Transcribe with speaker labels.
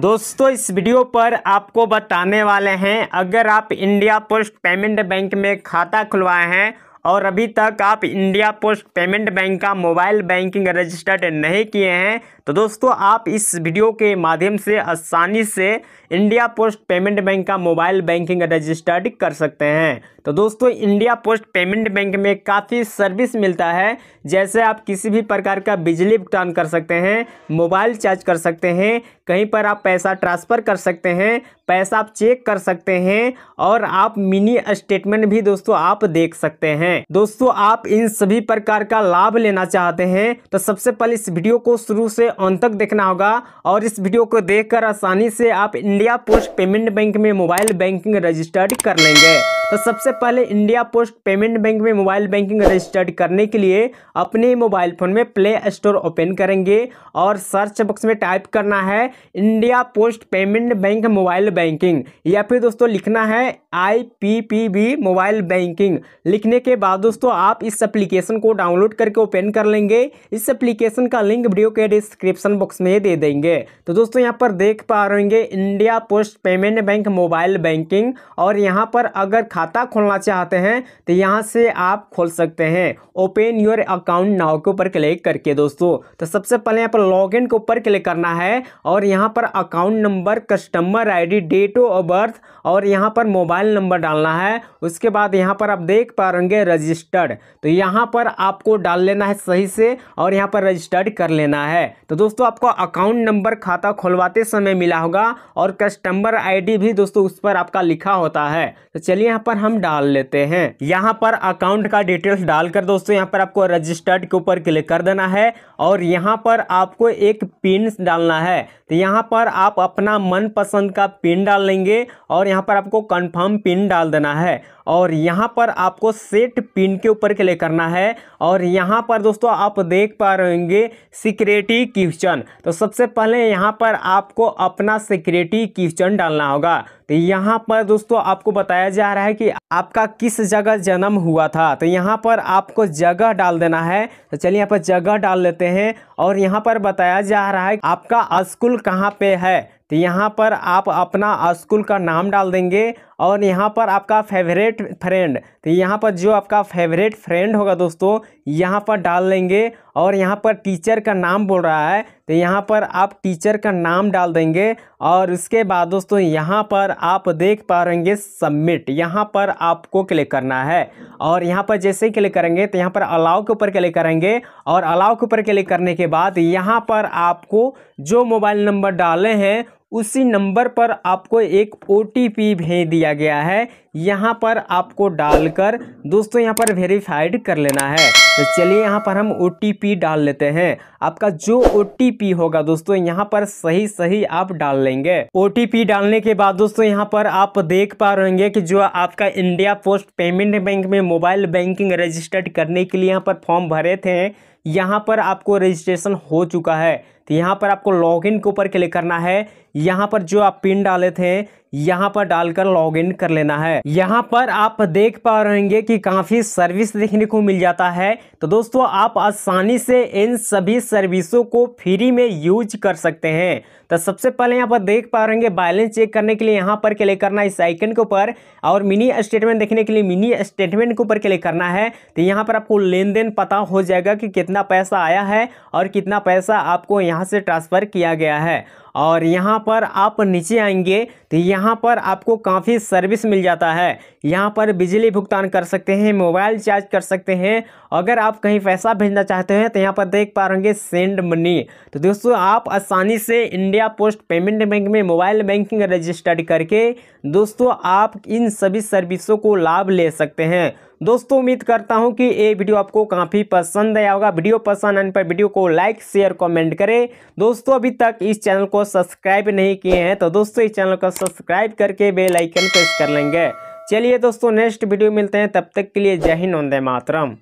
Speaker 1: दोस्तों इस वीडियो पर आपको बताने वाले हैं अगर आप इंडिया पोस्ट पेमेंट बैंक में खाता खुलवाए हैं और अभी तक आप इंडिया पोस्ट पेमेंट बैंक का मोबाइल बैंकिंग रजिस्टर्ड नहीं किए हैं तो दोस्तों आप इस वीडियो के माध्यम से आसानी से इंडिया पोस्ट पेमेंट बैंक का मोबाइल बैंकिंग रजिस्टर्ड कर सकते हैं तो दोस्तों इंडिया पोस्ट पेमेंट बैंक में काफ़ी सर्विस मिलता है जैसे आप किसी भी प्रकार का बिजली भुगतान कर सकते हैं मोबाइल चार्ज कर सकते हैं कहीं पर आप पैसा ट्रांसफ़र कर सकते हैं पैसा आप चेक कर सकते हैं और आप मिनी स्टेटमेंट भी दोस्तों आप देख सकते हैं दोस्तों आप इन सभी प्रकार का लाभ लेना चाहते हैं तो सबसे पहले इस वीडियो को शुरू से अंत तक देखना होगा और इस वीडियो को देखकर आसानी से आप इंडिया पोस्ट पेमेंट बैंक में मोबाइल बैंकिंग रजिस्टर्ड कर लेंगे तो सबसे पहले इंडिया पोस्ट पेमेंट बैंक में मोबाइल बैंकिंग रजिस्टर्ड करने के लिए अपने मोबाइल फ़ोन में प्ले स्टोर ओपन करेंगे और सर्च बॉक्स में टाइप करना है India post payment bank mobile banking या फिर दोस्तों लिखना है I P P B mobile banking लिखने के बाद दोस्तों आप इस एप्लीकेशन को डाउनलोड करके ओपन कर लेंगे इस एप्लीकेशन का लिंक वीडियो के डिस्क्रिप्शन बॉक्स में दे देंगे तो दोस्तों यहाँ पर देख पा रहे India post payment bank mobile banking और यहाँ पर अगर खाता खोलना चाहते हैं तो यहाँ से आप खोल सकते हैं ओपन योर अकाउंट नाव के ऊपर क्लिक करके दोस्तों तो सबसे पहले यहाँ पर लॉगिन के ऊपर क्लिक करना है और यहाँ पर account number customer ID date of birth और यहाँ पर मोबाइल नंबर डालना है उसके बाद यहाँ पर आप देख पा रहे रजिस्टर्ड तो यहाँ पर आपको डाल लेना है सही से और यहाँ पर रजिस्टर्ड कर लेना है तो दोस्तों आपको अकाउंट नंबर खाता खोलवाते समय मिला होगा और कस्टमर आईडी भी दोस्तों उस पर आपका लिखा होता है तो चलिए यहाँ पर हम डाल लेते हैं यहाँ पर अकाउंट का डिटेल्स डालकर दोस्तों यहाँ पर आपको रजिस्टर्ड के ऊपर क्लिक कर देना है और यहाँ पर आपको एक पिन डालना है तो यहाँ पर आप अपना मनपसंद का पिन डाल लेंगे और यहाँ पर आपको कन्फर्म पिन डाल देना है और यहाँ पर आपको सेट पिन के ऊपर क्लिक करना है और यहाँ पर दोस्तों आप देख पा रहे होंगे सिक्योरिटी क्वेश्चन तो सबसे पहले यहाँ पर आपको अपना सिक्योरिटी क्वेश्चन डालना होगा तो यहाँ पर दोस्तों आपको बताया जा रहा है कि आपका किस जगह जन्म हुआ था तो यहाँ पर आपको जगह डाल देना है तो चलिए यहाँ पर जगह डाल लेते हैं और यहाँ पर बताया जा रहा है आपका स्कूल कहाँ पे है तो यहाँ पर आप अपना स्कूल का नाम डाल देंगे और यहाँ पर आपका फेवरेट फ्रेंड तो यहाँ पर जो आपका फेवरेट फ्रेंड होगा दोस्तों यहाँ पर डाल लेंगे और यहाँ पर टीचर का नाम बोल रहा है तो यहाँ पर आप टीचर का नाम डाल देंगे और उसके बाद दोस्तों यहाँ पर आप देख पा रहेंगे सबमिट यहाँ पर आपको क्लिक करना है और यहाँ पर जैसे ही क्लिक करेंगे तो यहाँ पर अलाउ के ऊपर क्लिक करेंगे और अलाउ के ऊपर क्लिक करने के बाद यहाँ पर आपको जो मोबाइल नंबर डाले हैं उसी नंबर पर आपको एक ओ भेज दिया गया है यहाँ पर आपको डालकर दोस्तों यहाँ पर वेरीफाइड कर लेना है तो चलिए यहाँ पर हम ओ डाल लेते हैं आपका जो ओ होगा दोस्तों यहाँ पर सही सही आप डाल लेंगे ओ डालने के बाद दोस्तों यहाँ पर आप देख पा रहे होंगे कि जो आपका इंडिया पोस्ट पेमेंट बैंक में मोबाइल बैंकिंग रजिस्टर्ड करने के लिए यहाँ पर फॉर्म भरे थे यहाँ पर आपको रजिस्ट्रेशन हो चुका है तो यहाँ पर आपको लॉगिन के ऊपर क्लिक करना है यहाँ पर जो आप पिन डाले थे यहाँ पर डालकर लॉगिन कर लेना है यहाँ पर आप देख पा रहेंगे कि काफ़ी सर्विस देखने को मिल जाता है तो दोस्तों आप आसानी से इन सभी सर्विसों को फ्री में यूज कर सकते हैं तो सबसे पहले यहाँ पर देख पा रहेंगे बैलेंस चेक करने के लिए यहाँ पर क्लिक करना इस आइकन के ऊपर और मिनी स्टेटमेंट देखने के लिए मिनी स्टेटमेंट के ऊपर क्लिक करना है तो यहाँ पर आपको लेन देन पता हो जाएगा कि कितना कितना पैसा आया है और कितना पैसा आपको यहाँ से ट्रांसफ़र किया गया है और यहाँ पर आप नीचे आएंगे तो यहाँ पर आपको काफ़ी सर्विस मिल जाता है यहाँ पर बिजली भुगतान कर सकते हैं मोबाइल चार्ज कर सकते हैं अगर आप कहीं पैसा भेजना चाहते हैं तो यहाँ पर देख पा रहे सेंड मनी तो दोस्तों आप आसानी से इंडिया पोस्ट पेमेंट बैंक में मोबाइल बैंकिंग रजिस्टर्ड करके दोस्तों आप इन सभी सर्विसों को लाभ ले सकते हैं दोस्तों उम्मीद करता हूं कि ये वीडियो आपको काफ़ी पसंद आया होगा वीडियो पसंद आने पर वीडियो को लाइक शेयर कमेंट करें दोस्तों अभी तक इस चैनल को सब्सक्राइब नहीं किए हैं तो दोस्तों इस चैनल को सब्सक्राइब करके बेल आइकन प्रेस कर लेंगे चलिए दोस्तों नेक्स्ट वीडियो मिलते हैं तब तक के लिए जय हिंद वंदे मातरम